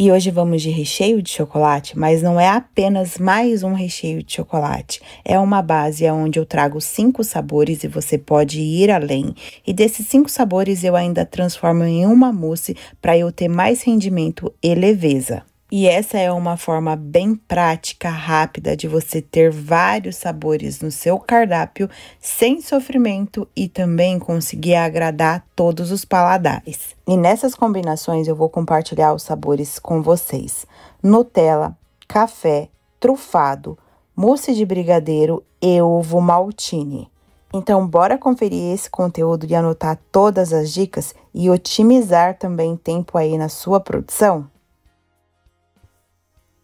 E hoje vamos de recheio de chocolate, mas não é apenas mais um recheio de chocolate. É uma base onde eu trago cinco sabores e você pode ir além. E desses cinco sabores eu ainda transformo em uma mousse para eu ter mais rendimento e leveza. E essa é uma forma bem prática, rápida de você ter vários sabores no seu cardápio sem sofrimento e também conseguir agradar todos os paladares. E nessas combinações eu vou compartilhar os sabores com vocês: Nutella, café, trufado, mousse de brigadeiro e ovo maltine. Então, bora conferir esse conteúdo e anotar todas as dicas e otimizar também tempo aí na sua produção?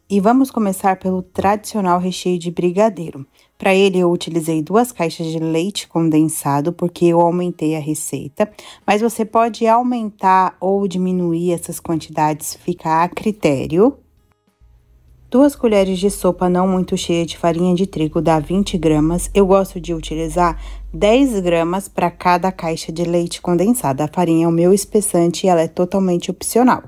E vamos começar pelo tradicional recheio de brigadeiro. Para ele eu utilizei duas caixas de leite condensado porque eu aumentei a receita, mas você pode aumentar ou diminuir essas quantidades, fica a critério. Duas colheres de sopa não muito cheia de farinha de trigo dá 20 gramas. Eu gosto de utilizar 10 gramas para cada caixa de leite condensado. A farinha é o meu espessante e ela é totalmente opcional.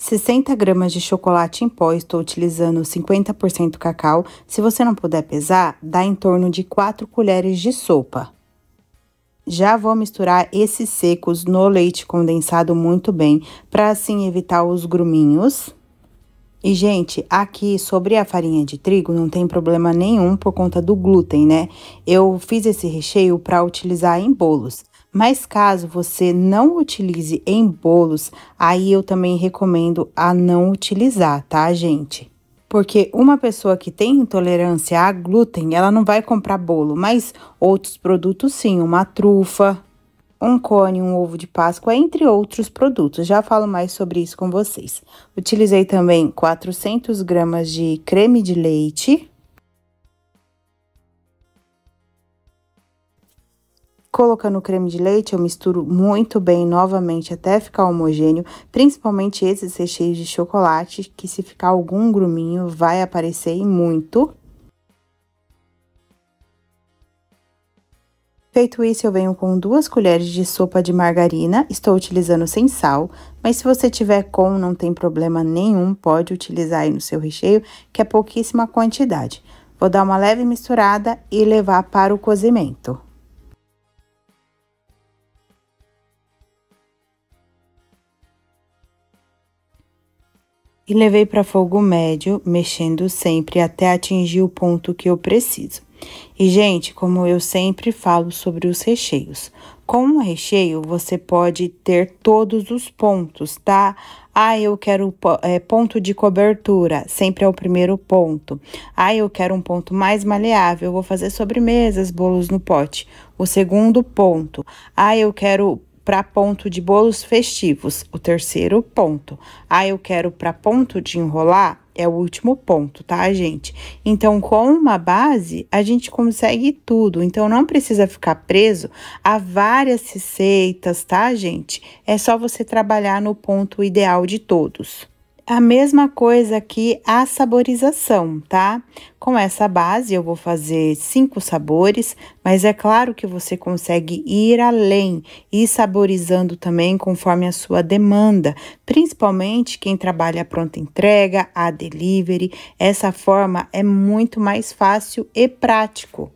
60 gramas de chocolate em pó, estou utilizando 50% cacau. Se você não puder pesar, dá em torno de 4 colheres de sopa. Já vou misturar esses secos no leite condensado muito bem, para assim evitar os gruminhos. E, gente, aqui sobre a farinha de trigo não tem problema nenhum por conta do glúten, né? Eu fiz esse recheio para utilizar em bolos. Mas caso você não utilize em bolos, aí eu também recomendo a não utilizar, tá, gente? Porque uma pessoa que tem intolerância a glúten, ela não vai comprar bolo, mas outros produtos sim, uma trufa, um cone, um ovo de Páscoa, entre outros produtos. Já falo mais sobre isso com vocês. Utilizei também 400 gramas de creme de leite, Colocando o creme de leite, eu misturo muito bem novamente até ficar homogêneo, principalmente esses recheios de chocolate, que se ficar algum gruminho vai aparecer e muito. Feito isso, eu venho com duas colheres de sopa de margarina, estou utilizando sem sal, mas se você tiver com, não tem problema nenhum, pode utilizar aí no seu recheio, que é pouquíssima quantidade. Vou dar uma leve misturada e levar para o cozimento. e levei para fogo médio, mexendo sempre até atingir o ponto que eu preciso. E, gente, como eu sempre falo sobre os recheios, com um recheio você pode ter todos os pontos, tá? Ah, eu quero é, ponto de cobertura, sempre é o primeiro ponto. Ah, eu quero um ponto mais maleável, vou fazer sobremesas, bolos no pote, o segundo ponto. Ah, eu quero para ponto de bolos festivos, o terceiro ponto. Ah, eu quero para ponto de enrolar, é o último ponto, tá, gente? Então, com uma base, a gente consegue tudo. Então, não precisa ficar preso a várias receitas, tá, gente? É só você trabalhar no ponto ideal de todos. A mesma coisa aqui a saborização, tá? Com essa base eu vou fazer cinco sabores, mas é claro que você consegue ir além e saborizando também conforme a sua demanda, principalmente quem trabalha a pronta entrega, a delivery, essa forma é muito mais fácil e prático.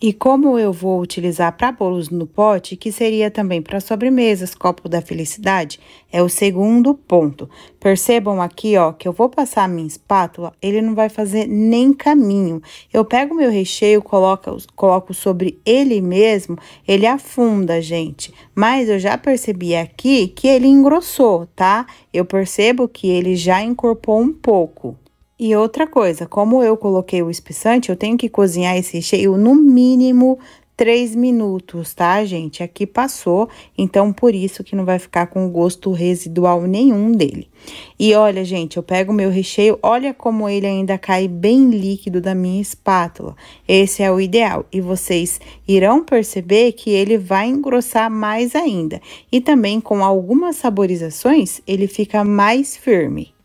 E como eu vou utilizar para bolos no pote, que seria também para sobremesas, copo da felicidade, é o segundo ponto. Percebam aqui, ó, que eu vou passar a minha espátula, ele não vai fazer nem caminho. Eu pego meu recheio, coloco, coloco sobre ele mesmo, ele afunda, gente. Mas eu já percebi aqui que ele engrossou, tá? Eu percebo que ele já encorpou um pouco. E outra coisa, como eu coloquei o espessante, eu tenho que cozinhar esse recheio no mínimo 3 minutos, tá, gente? Aqui passou, então por isso que não vai ficar com gosto residual nenhum dele. E olha, gente, eu pego o meu recheio, olha como ele ainda cai bem líquido da minha espátula. Esse é o ideal e vocês irão perceber que ele vai engrossar mais ainda. E também com algumas saborizações, ele fica mais firme.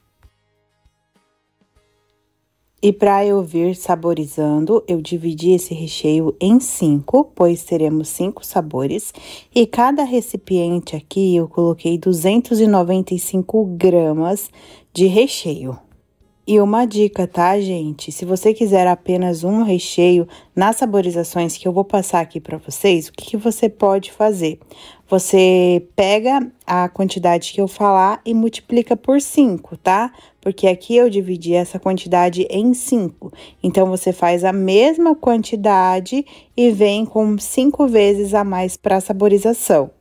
E para eu vir saborizando, eu dividi esse recheio em cinco, pois teremos cinco sabores. E cada recipiente aqui eu coloquei 295 gramas de recheio. E uma dica, tá, gente? Se você quiser apenas um recheio nas saborizações que eu vou passar aqui para vocês, o que, que, você pode fazer? Você pega a quantidade que eu falar e multiplica por 5, tá? Porque aqui eu dividi essa quantidade em 5. Então, você faz a mesma quantidade e vem com 5 vezes a mais para saborização.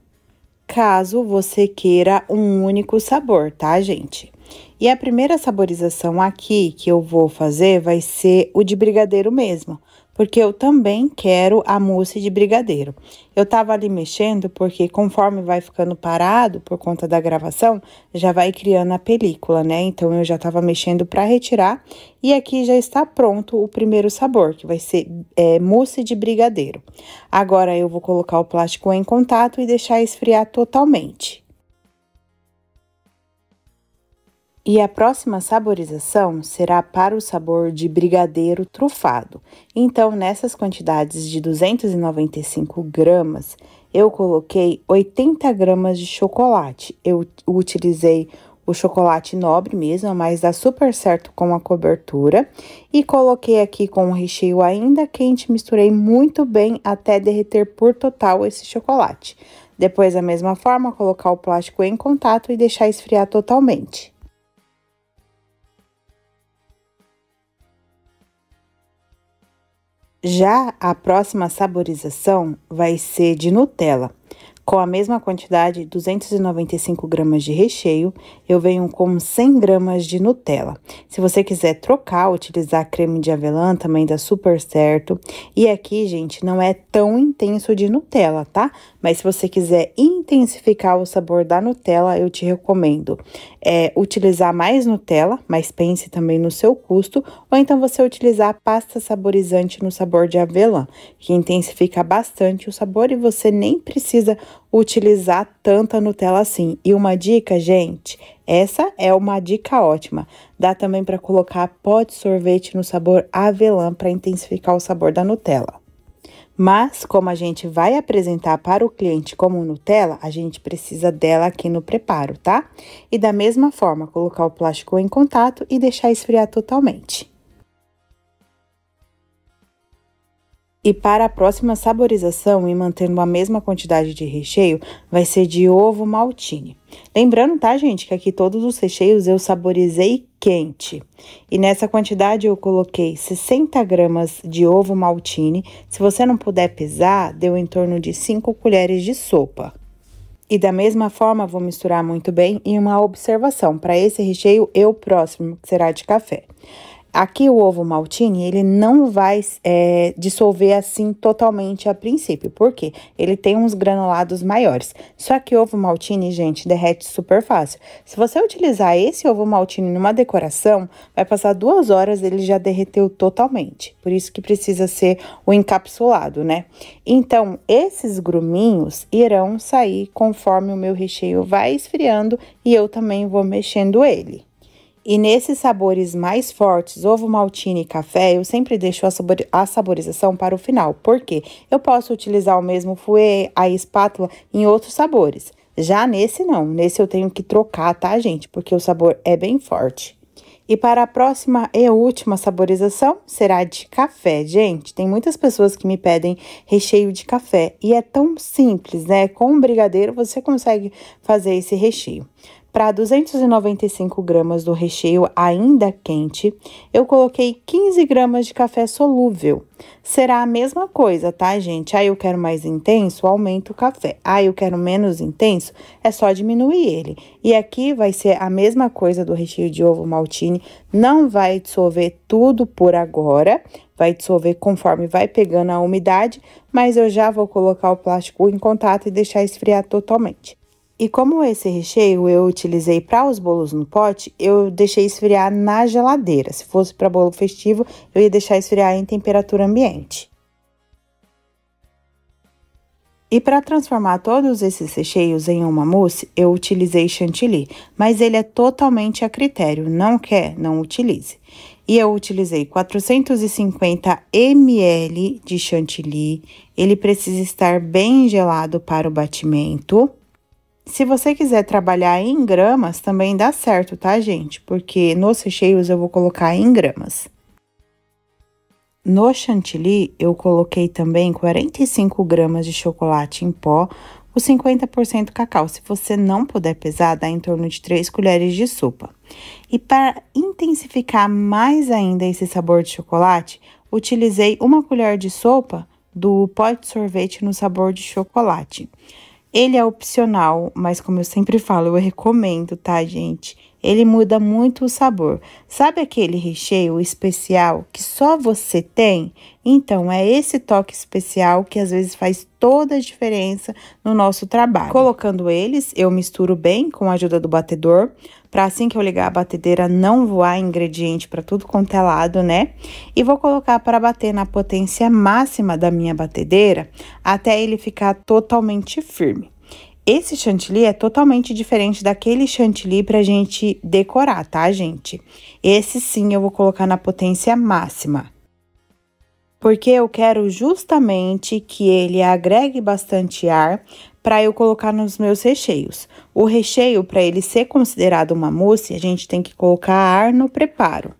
Caso você queira um único sabor, tá, gente? E a primeira saborização aqui que eu vou fazer vai ser o de brigadeiro mesmo, porque eu também quero a mousse de brigadeiro. Eu tava ali mexendo porque conforme vai ficando parado por conta da gravação, já vai criando a película, né? Então eu já tava mexendo para retirar e aqui já está pronto o primeiro sabor, que vai ser é, mousse de brigadeiro. Agora eu vou colocar o plástico em contato e deixar esfriar totalmente. E a próxima saborização será para o sabor de brigadeiro trufado. Então, nessas quantidades de 295 gramas, eu coloquei 80 gramas de chocolate. Eu utilizei o chocolate nobre mesmo, é mas dá super certo com a cobertura. E coloquei aqui com o recheio ainda quente, misturei muito bem até derreter por total esse chocolate. Depois, da mesma forma, colocar o plástico em contato e deixar esfriar totalmente. Já a próxima saborização vai ser de Nutella. Com a mesma quantidade, 295 gramas de recheio, eu venho com 100 gramas de Nutella. Se você quiser trocar, utilizar creme de avelã também dá super certo. E aqui, gente, não é tão intenso de Nutella, tá? Mas se você quiser intensificar o sabor da Nutella, eu te recomendo é, utilizar mais Nutella, mas pense também no seu custo, ou então você utilizar pasta saborizante no sabor de avelã, que intensifica bastante o sabor e você nem precisa utilizar tanta Nutella assim. E uma dica, gente, essa é uma dica ótima. Dá também para colocar pó de sorvete no sabor avelã para intensificar o sabor da Nutella. Mas, como a gente vai apresentar para o cliente como Nutella, a gente precisa dela aqui no preparo, tá? E da mesma forma, colocar o plástico em contato e deixar esfriar totalmente. E para a próxima saborização e mantendo a mesma quantidade de recheio, vai ser de ovo maltine. Lembrando, tá, gente, que aqui todos os recheios eu saborizei quente. E nessa quantidade eu coloquei 60 gramas de ovo maltine. Se você não puder pesar, deu em torno de 5 colheres de sopa. E da mesma forma, vou misturar muito bem e uma observação. Para esse recheio, eu próximo, que será de café. Aqui o ovo maltine, ele não vai é, dissolver assim totalmente a princípio, porque ele tem uns granulados maiores. Só que ovo maltine, gente, derrete super fácil. Se você utilizar esse ovo maltine numa decoração, vai passar duas horas, ele já derreteu totalmente. Por isso que precisa ser o encapsulado, né? Então, esses gruminhos irão sair conforme o meu recheio vai esfriando e eu também vou mexendo ele. E nesses sabores mais fortes, ovo maltine e café, eu sempre deixo a, sabor, a saborização para o final, porque eu posso utilizar o mesmo fouet, a espátula, em outros sabores. Já nesse não, nesse eu tenho que trocar, tá, gente? Porque o sabor é bem forte. E para a próxima e última saborização será de café. Gente, tem muitas pessoas que me pedem recheio de café e é tão simples, né? Com um brigadeiro você consegue fazer esse recheio. Para 295 gramas do recheio ainda quente, eu coloquei 15 gramas de café solúvel. Será a mesma coisa, tá, gente? Aí ah, eu quero mais intenso, aumento o café. Aí ah, eu quero menos intenso, é só diminuir ele. E aqui vai ser a mesma coisa do recheio de ovo maltine. Não vai dissolver tudo por agora, vai dissolver conforme vai pegando a umidade, mas eu já vou colocar o plástico em contato e deixar esfriar totalmente. E como esse recheio eu utilizei para os bolos no pote, eu deixei esfriar na geladeira. Se fosse para bolo festivo, eu ia deixar esfriar em temperatura ambiente. E para transformar todos esses recheios em uma mousse, eu utilizei chantilly, mas ele é totalmente a critério, não quer, não utilize. E eu utilizei 450 ml de chantilly, ele precisa estar bem gelado para o batimento. Se você quiser trabalhar em gramas, também dá certo, tá, gente? Porque nos recheios eu vou colocar em gramas. No chantilly, eu coloquei também 45 gramas de chocolate em pó, o 50% cacau. Se você não puder pesar, dá em torno de 3 colheres de sopa. E para intensificar mais ainda esse sabor de chocolate, utilizei uma colher de sopa do pó de sorvete no sabor de chocolate. Ele é opcional, mas como eu sempre falo, eu recomendo, tá, gente? Ele muda muito o sabor. Sabe aquele recheio especial que só você tem? Então, é esse toque especial que às vezes faz toda a diferença no nosso trabalho. Colocando eles, eu misturo bem com a ajuda do batedor, para assim que eu ligar a batedeira não voar ingrediente para tudo quanto é lado, né? E vou colocar para bater na potência máxima da minha batedeira até ele ficar totalmente firme. Esse chantilly é totalmente diferente daquele chantilly para a gente decorar, tá, gente? Esse sim eu vou colocar na potência máxima. Porque eu quero justamente que ele agregue bastante ar para eu colocar nos meus recheios. O recheio, para ele ser considerado uma mousse, a gente tem que colocar ar no preparo.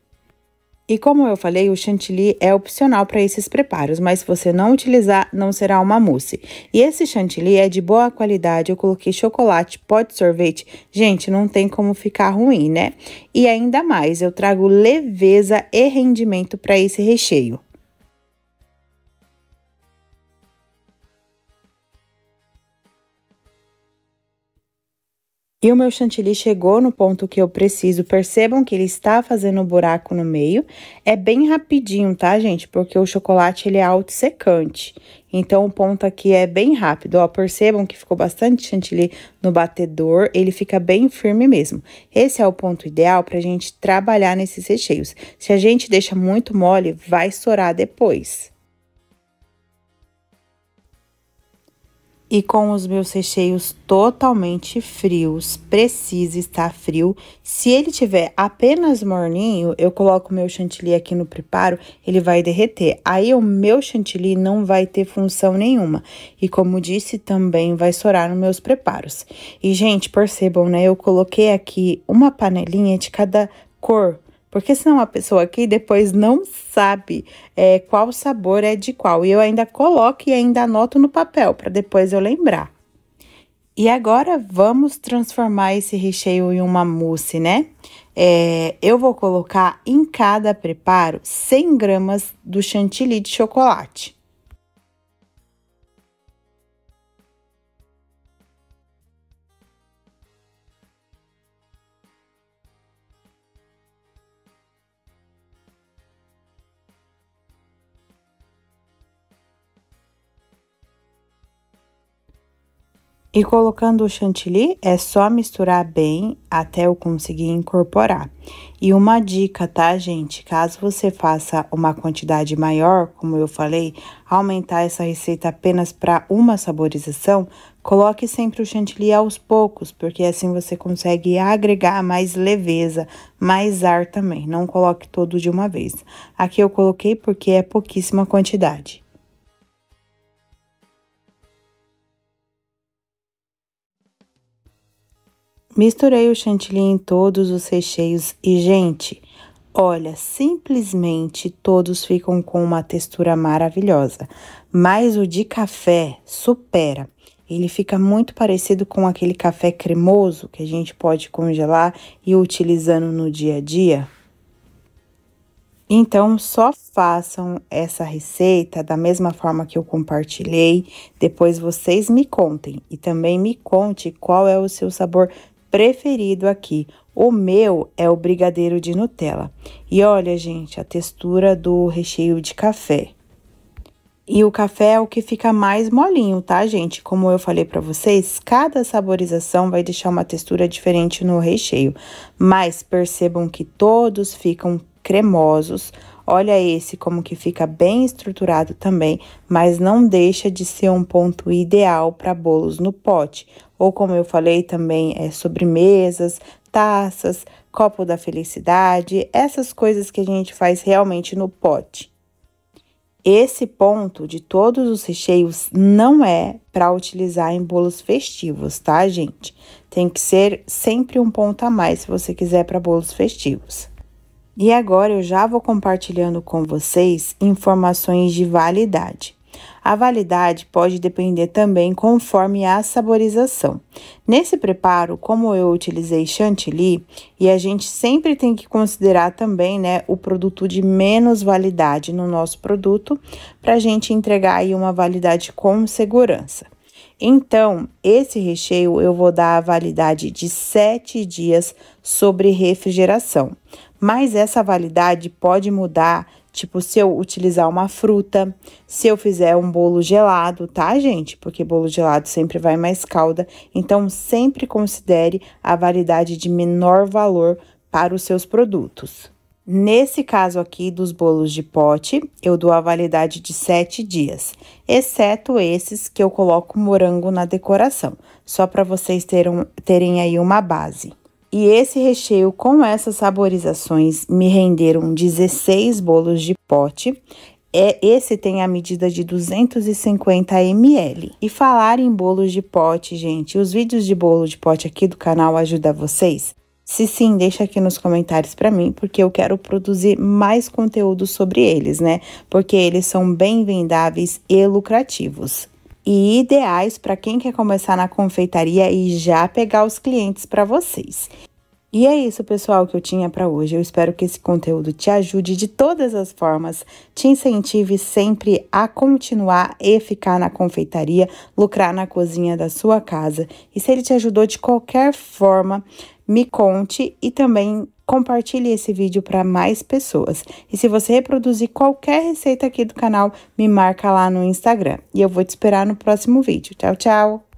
E como eu falei, o chantilly é opcional para esses preparos, mas se você não utilizar, não será uma mousse. E esse chantilly é de boa qualidade, eu coloquei chocolate, pó de sorvete. Gente, não tem como ficar ruim, né? E ainda mais, eu trago leveza e rendimento para esse recheio. E o meu chantilly chegou no ponto que eu preciso. Percebam que ele está fazendo um buraco no meio. É bem rapidinho, tá, gente? Porque o chocolate, ele é auto secante. Então, o ponto aqui é bem rápido, ó. Percebam que ficou bastante chantilly no batedor. Ele fica bem firme mesmo. Esse é o ponto ideal pra gente trabalhar nesses recheios. Se a gente deixa muito mole, vai estourar depois. e com os meus recheios totalmente frios, precisa estar frio. Se ele tiver apenas morninho, eu coloco meu chantilly aqui no preparo, ele vai derreter. Aí o meu chantilly não vai ter função nenhuma. E como disse, também vai sorar nos meus preparos. E gente, percebam, né? Eu coloquei aqui uma panelinha de cada cor porque senão é a pessoa aqui depois não sabe é, qual sabor é de qual. E eu ainda coloco e ainda anoto no papel para depois eu lembrar. E agora vamos transformar esse recheio em uma mousse, né? É, eu vou colocar em cada preparo 100 gramas do chantilly de chocolate. E colocando o chantilly, é só misturar bem até eu conseguir incorporar. E uma dica, tá, gente? Caso você faça uma quantidade maior, como eu falei, aumentar essa receita apenas para uma saborização, coloque sempre o chantilly aos poucos, porque assim você consegue agregar mais leveza, mais ar também. Não coloque todo de uma vez. Aqui eu coloquei porque é pouquíssima quantidade. Misturei o chantilly em todos os recheios e, gente, olha, simplesmente todos ficam com uma textura maravilhosa. Mas o de café supera. Ele fica muito parecido com aquele café cremoso que a gente pode congelar e utilizando no dia a dia. Então, só façam essa receita da mesma forma que eu compartilhei. Depois vocês me contem e também me conte qual é o seu sabor preferido aqui. O meu é o brigadeiro de Nutella. E olha, gente, a textura do recheio de café. E o café é o que fica mais molinho, tá, gente? Como eu falei para vocês, cada saborização vai deixar uma textura diferente no recheio. Mas percebam que todos ficam cremosos, Olha esse como que fica bem estruturado também, mas não deixa de ser um ponto ideal para bolos no pote. Ou como eu falei também, é sobremesas, taças, copo da felicidade, essas coisas que a gente faz realmente no pote. Esse ponto de todos os recheios não é para utilizar em bolos festivos, tá, gente? Tem que ser sempre um ponto a mais se você quiser para bolos festivos. E agora eu já vou compartilhando com vocês informações de validade. A validade pode depender também conforme a saborização. Nesse preparo, como eu utilizei chantilly, e a gente sempre tem que considerar também né, o produto de menos validade no nosso produto, para a gente entregar aí uma validade com segurança. Então, esse recheio eu vou dar a validade de 7 dias sobre refrigeração mas essa validade pode mudar, tipo, se eu utilizar uma fruta, se eu fizer um bolo gelado, tá, gente? Porque bolo gelado sempre vai mais calda, então sempre considere a validade de menor valor para os seus produtos. Nesse caso aqui dos bolos de pote, eu dou a validade de 7 dias, exceto esses que eu coloco morango na decoração, só para vocês terem, terem aí uma base. E esse recheio com essas saborizações me renderam 16 bolos de pote. É, esse tem a medida de 250 ml. E falar em bolos de pote, gente, os vídeos de bolo de pote aqui do canal ajudam vocês? Se sim, deixa aqui nos comentários para mim, porque eu quero produzir mais conteúdo sobre eles, né? Porque eles são bem vendáveis e lucrativos e ideais para quem quer começar na confeitaria e já pegar os clientes para vocês. E é isso, pessoal, que eu tinha para hoje. Eu espero que esse conteúdo te ajude de todas as formas, te incentive sempre a continuar e ficar na confeitaria, lucrar na cozinha da sua casa. E se ele te ajudou de qualquer forma, me conte e também compartilhe esse vídeo para mais pessoas. E se você reproduzir qualquer receita aqui do canal, me marca lá no Instagram. E eu vou te esperar no próximo vídeo. Tchau, tchau!